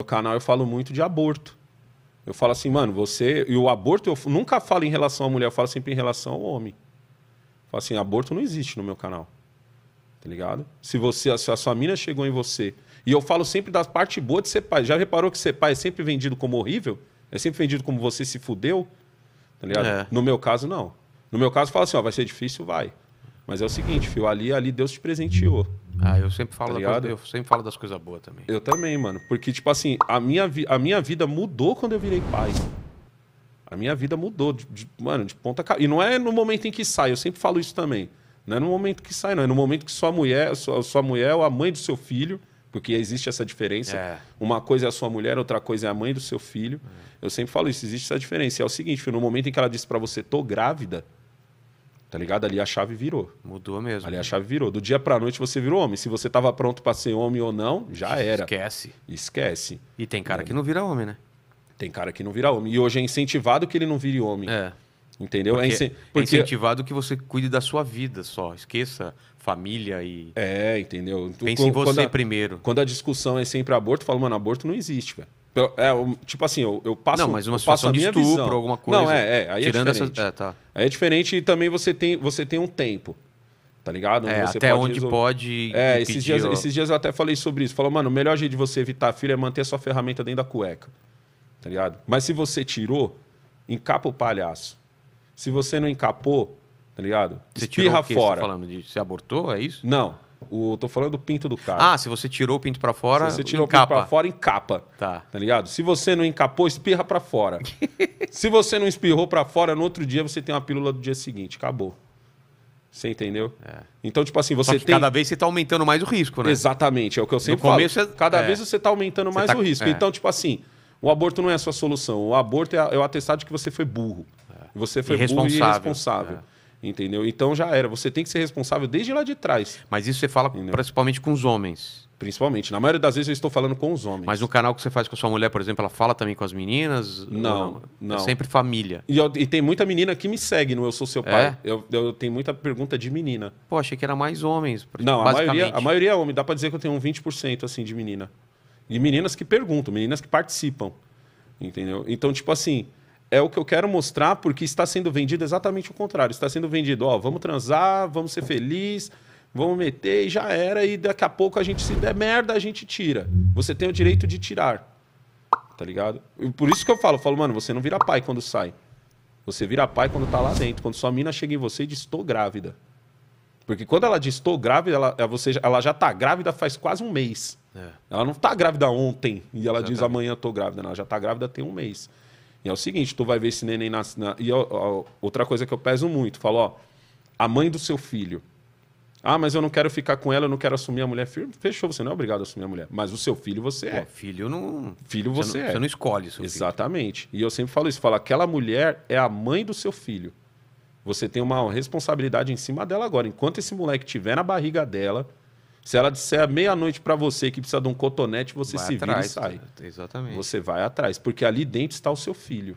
No canal eu falo muito de aborto. Eu falo assim, mano, você. E o aborto eu nunca falo em relação à mulher, eu falo sempre em relação ao homem. Eu falo assim, aborto não existe no meu canal. Tá ligado? Se você, se a sua mina chegou em você. E eu falo sempre da parte boa de ser pai. Já reparou que ser pai é sempre vendido como horrível? É sempre vendido como você se fudeu? Tá ligado? É. No meu caso, não. No meu caso, fala assim, ó, vai ser difícil, vai. Mas é o seguinte, filho, ali, ali Deus te presenteou. Ah, uhum. eu sempre falo, tá coisa, eu sempre falo das coisas boas também. Eu também, mano. Porque, tipo assim, a minha, a minha vida mudou quando eu virei pai. A minha vida mudou, de, de, mano, de ponta cabeça. E não é no momento em que sai, eu sempre falo isso também. Não é no momento que sai, não. É no momento que sua mulher, sua, sua mulher ou é a mãe do seu filho, porque existe essa diferença. É. Uma coisa é a sua mulher, outra coisa é a mãe do seu filho. É. Eu sempre falo isso, existe essa diferença. É o seguinte, no momento em que ela disse para você, tô grávida, Tá ligado? Ali a chave virou. Mudou mesmo. Ali a chave virou. Do dia pra noite você virou homem. Se você tava pronto para ser homem ou não, já era. Esquece. Esquece. E tem cara é. que não vira homem, né? Tem cara que não vira homem. E hoje é incentivado que ele não vire homem. É. Entendeu? Porque é, porque... é incentivado que você cuide da sua vida só. Esqueça família e. É, entendeu? Pense quando, em você quando a, primeiro. Quando a discussão é sempre aborto, fala, mano, aborto não existe, velho. É, tipo assim, eu, eu passo. Não, mas uma situação de estupro, visão. alguma coisa. Não, é, é. Aí é Tirando é diferente. Essa... É, tá. Aí é diferente e também você tem, você tem um tempo. Tá ligado? É, até pode onde resolver. pode. É, esses dias, ou... esses dias eu até falei sobre isso. Falou, mano, o melhor jeito de você evitar filho é manter sua ferramenta dentro da cueca. Tá ligado? Mas se você tirou, encapa o palhaço. Se você não encapou, tá ligado? Você Espirra tirou o que fora. Você tá falando de. Você abortou? É isso? Não. O, tô falando do pinto do carro. Ah, se você tirou o pinto para fora, se você tirou encapa. o pinto para fora, encapa. Tá. Tá ligado? Se você não encapou, espirra para fora. se você não espirrou para fora, no outro dia você tem uma pílula do dia seguinte. Acabou. Você entendeu? É. Então, tipo assim, você tem. Cada vez você tá aumentando mais o risco, né? Exatamente, é o que eu sempre no começo, falo. É- cada é. vez você tá aumentando mais tá... o risco. É. Então, tipo assim, o aborto não é a sua solução. O aborto é, é o atestado de que você foi burro. Você foi burro e irresponsável. Entendeu? Então já era. Você tem que ser responsável desde lá de trás. Mas isso você fala entendeu? principalmente com os homens. Principalmente. Na maioria das vezes eu estou falando com os homens. Mas no canal que você faz com a sua mulher, por exemplo, ela fala também com as meninas? Não, não. É sempre família. E, eu, e tem muita menina que me segue no Eu Sou Seu é? Pai. Eu, eu, tenho muita pergunta de menina. Pô, achei que era mais homens. Não, a maioria, a maioria é homem. Dá para dizer que eu tenho um 20% assim, de menina. E meninas que perguntam, meninas que participam. Entendeu? Então, tipo assim, é o que eu quero mostrar, porque está sendo vendido exatamente o contrário. Está sendo vendido, ó, vamos transar, vamos ser felizes, vamos meter e já era, e daqui a pouco a gente, se der merda, a gente tira. Você tem o direito de tirar. Tá ligado? E por isso que eu falo, eu falo, mano, você não vira pai quando sai. Você vira pai quando tá lá dentro. Quando sua mina chega em você e diz, estou grávida. Porque quando ela diz estou grávida, ela, você, ela já tá grávida faz quase um mês. É. Ela não tá grávida ontem e ela Exatamente. diz amanhã estou grávida. Não, ela já tá grávida tem um mês. E é o seguinte, tu vai ver esse neném nascer. Na... E ó, outra coisa que eu peso muito, falo, ó, a mãe do seu filho. Ah, mas eu não quero ficar com ela, eu não quero assumir a mulher. firme. fechou, você não é obrigado a assumir a mulher. Mas o seu filho você Pô, é. Filho não. Filho você, você não, é. Você não escolhe seu Exatamente. Filho. E eu sempre falo isso: falo, aquela mulher é a mãe do seu filho. Você tem uma responsabilidade em cima dela agora. Enquanto esse moleque estiver na barriga dela, se ela disser meia-noite para você que precisa de um cotonete, você vai se atrás, vira e sai. Exatamente. Você vai atrás, porque ali dentro está o seu filho.